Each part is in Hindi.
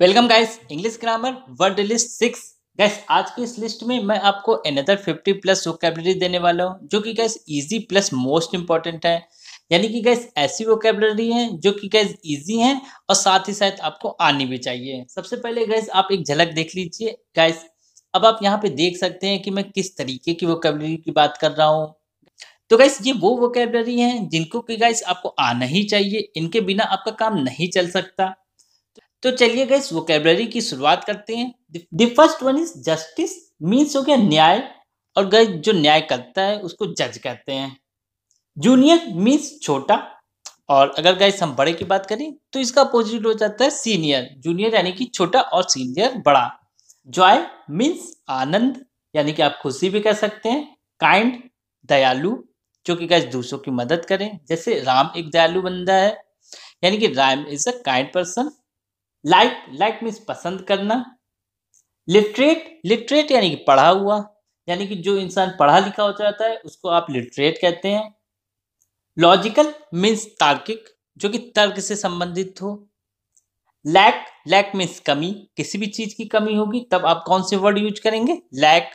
welcome guys English grammar word list six guys आज की इस लिस्ट में मैं आपको एनदर फिफ्टी प्लस वोकेबलरी देने वाला हूँ जो कि guys easy plus most important है यानी कि गैस ऐसी वोकेबलरी है जो कि गैस इजी है और साथ ही साथ आपको आनी भी चाहिए सबसे पहले गैस आप एक झलक देख लीजिए गैस अब आप यहाँ पे देख सकते हैं कि मैं किस तरीके की वोकेबलरी की बात कर रहा हूँ तो गैस ये वो वोकेबलरी है जिनको कि गैस आपको आना ही चाहिए इनके बिना आपका काम नहीं चल सकता तो चलिए गए वोकेबलरी की शुरुआत करते हैं the first one is justice means हो गया न्याय और गए जो न्याय करता है उसको जज कहते हैं जूनियर मीन्स छोटा और अगर गए हम बड़े की बात करें तो इसका अपोजिट हो जाता है सीनियर जूनियर यानी कि छोटा और सीनियर बड़ा जॉय मीन्स आनंद यानी कि आप खुशी भी कह सकते हैं काइंड दयालु जो कि गए दूसरों की मदद करें जैसे राम एक दयालु बंदा है यानी कि Ram is a kind person like like means पसंद करना लिटरेट लिटरेट यानी कि पढ़ा हुआ यानी कि जो इंसान पढ़ा लिखा हो जाता है उसको आप लिटरेट कहते हैं लॉजिकल मीन्स तार्किक जो कि तर्क से संबंधित हो लैक लैक मीन्स कमी किसी भी चीज़ की कमी होगी तब आप कौन से वर्ड यूज करेंगे लैक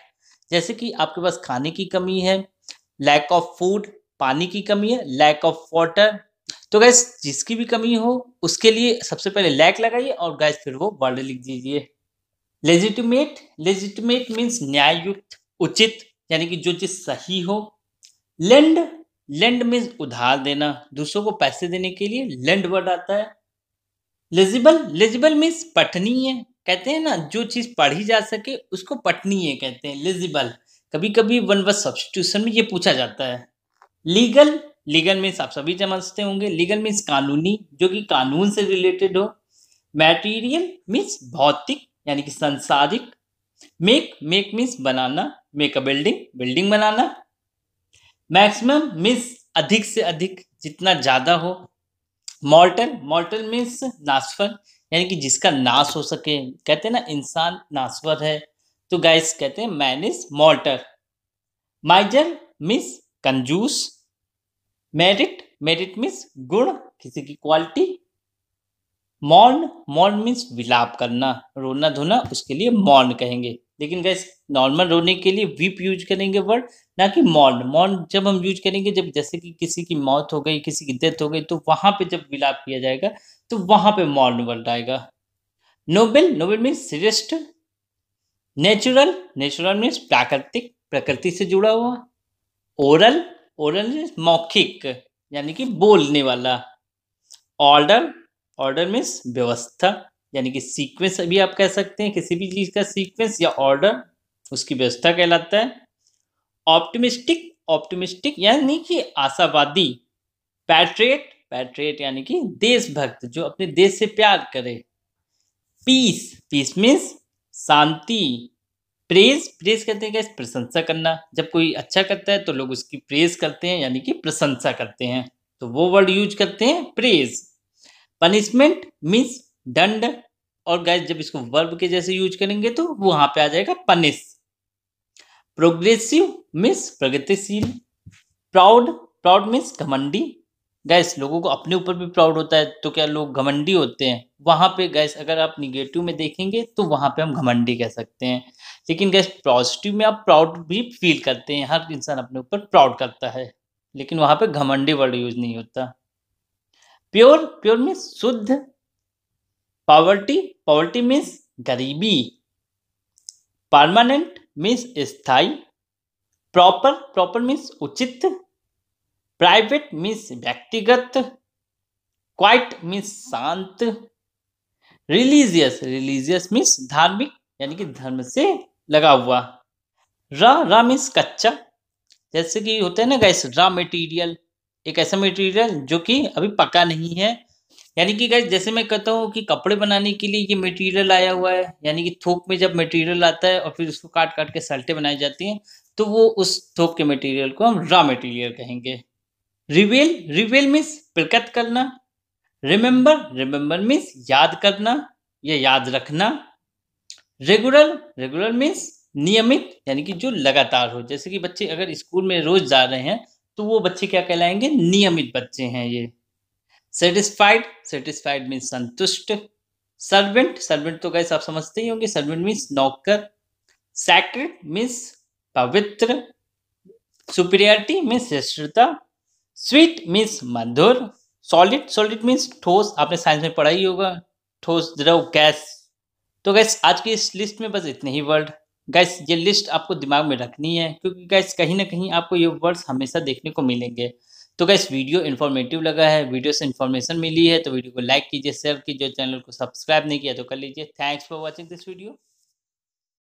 जैसे कि आपके पास खाने की कमी है लैक ऑफ फूड पानी की कमी है लैक ऑफ वाटर तो गैस जिसकी भी कमी हो उसके लिए सबसे पहले लैक लगाइए और गैस फिर वो वर्ड लिख दीजिए लेजिटिमेट लेजिटिमेट मीन्स न्यायुक्त उचित यानी कि जो चीज सही हो लेंड लेंड मीन्स उधार देना दूसरों को पैसे देने के लिए लेंड वर्ड आता है लेजिबल लेजिबल मीन्स पठनीय है कहते हैं ना जो चीज पढ़ी जा सके उसको पठनीय है कहते हैं लेजिबल कभी कभी वन वर्ड सब्सटीट्यूशन में ये पूछा जाता है लीगल लीगल मीन्स आप सभी समझते होंगे लीगल मीन्स कानूनी जो कि कानून से रिलेटेड हो मैटीरियल मीन्स भौतिक यानी कि संसारिक मेक मेक मीन्स बनाना मेक अ बिल्डिंग बिल्डिंग बनाना मैक्सिमम मीन्स अधिक से अधिक जितना ज़्यादा हो मॉर्टल मॉर्टल मीन्स नासफर यानी कि जिसका नाश हो सके कहते हैं ना इंसान नासवर है तो गाइस कहते हैं man is mortal miser means कंजूस मेरिट मेरिट मीन्स गुण किसी की क्वालिटी मौन मौन मीन्स विलाप करना रोना धोना उसके लिए मौन कहेंगे लेकिन गैस नॉर्मल रोने के लिए वीप यूज करेंगे वर्ड ना कि मौन मौन जब हम यूज करेंगे जब जैसे कि किसी की मौत हो गई किसी की डेथ हो गई तो वहां पे जब विलाप किया जाएगा तो वहां पे मौन वर्ड आएगा नोबेल नोबेल मीन्स श्रेष्ठ नेचुरल नेचुरल मीन्स प्राकृतिक प्रकृति से जुड़ा हुआ ओरल ओरल मौखिक यानी कि बोलने वाला ऑर्डर ऑर्डर मीन्स व्यवस्था यानी कि सीक्वेंस भी आप कह सकते हैं किसी भी चीज़ का सीक्वेंस या ऑर्डर उसकी व्यवस्था कहलाता है ऑप्टिमिस्टिक ऑप्टिमिस्टिक यानी कि आशावादी पैट्रिएट पैट्रिएट यानी कि देशभक्त जो अपने देश से प्यार करे पीस पीस मीन्स शांति प्रेज प्रेज कहते हैं क्या प्रशंसा करना जब कोई अच्छा करता है तो लोग उसकी प्रेज करते हैं यानी कि प्रशंसा करते हैं तो वो वर्ड यूज करते हैं प्रेज पनिशमेंट मीन्स दंड और गैस जब इसको वर्ब के जैसे यूज करेंगे तो वो वहां पे आ जाएगा पनिश प्रोग्रेसिव मीन्स प्रगतिशील प्राउड प्राउड मीन्स घमंडी गैस लोगों को अपने ऊपर भी प्राउड होता है तो क्या लोग घमंडी होते हैं वहाँ पे गैस अगर आप निगेटिव में देखेंगे तो वहाँ पे हम घमंडी कह सकते हैं लेकिन गैस पॉजिटिव में आप प्राउड भी फील करते हैं हर इंसान अपने ऊपर प्राउड करता है लेकिन वहाँ पे घमंडी वर्ड यूज नहीं होता प्योर प्योर मीन्स शुद्ध पावर्टी पॉवर्टी मीन्स गरीबी परमानेंट मीन्स स्थाई प्रॉपर प्रॉपर मीन्स उचित प्राइवेट मीन्स व्यक्तिगत क्वाइट मीन्स शांत रिलीजियस रिलीजियस मीन्स धार्मिक यानी कि धर्म से लगा हुआ रा रा मीन्स कच्चा जैसे कि होता है ना गैस रा मटेरियल एक ऐसा मटेरियल जो कि अभी पका नहीं है यानी कि गैस जैसे मैं कहता हूँ कि कपड़े बनाने के लिए ये मटेरियल आया हुआ है यानी कि थोक में जब मटेरियल आता है और फिर उसको काट काट के सल्टे बनाई जाती हैं तो वो उस थोक के मटेरियल को हम रा मटेरियल कहेंगे रिवेल रिवेल मीन्स प्रकट करना रिमेंबर रिमेंबर मीन्स याद करना या याद रखना रेगुलर रेगुलर मीन्स नियमित यानी कि जो लगातार हो जैसे कि बच्चे अगर स्कूल में रोज जा रहे हैं तो वो बच्चे क्या कहलाएंगे नियमित बच्चे हैं ये सेटिस्फाइड सेटिस्फाइड मीन्स संतुष्ट सर्वेंट सर्वेंट तो गैस आप समझते ही होंगे सर्वेंट मीन्स नौकर सैक्रेट मीन्स पवित्र सुपीरियरिटी मीन्स श्रेष्ठता स्वीट मीन्स मधुर सॉलिड सॉलिड मीन्स ठोस आपने साइंस में पढ़ा ही होगा ठोस द्रव गैस तो गैस आज की इस लिस्ट में बस इतने ही वर्ड गैस ये लिस्ट आपको दिमाग में रखनी है क्योंकि गैस कहीं ना कहीं आपको ये वर्ड्स हमेशा देखने को मिलेंगे तो गैस वीडियो इन्फॉर्मेटिव लगा है वीडियो से इन्फॉर्मेशन मिली है तो वीडियो को लाइक कीजिए शेयर कीजिए चैनल को सब्सक्राइब नहीं किया तो कर लीजिए thanks for watching this video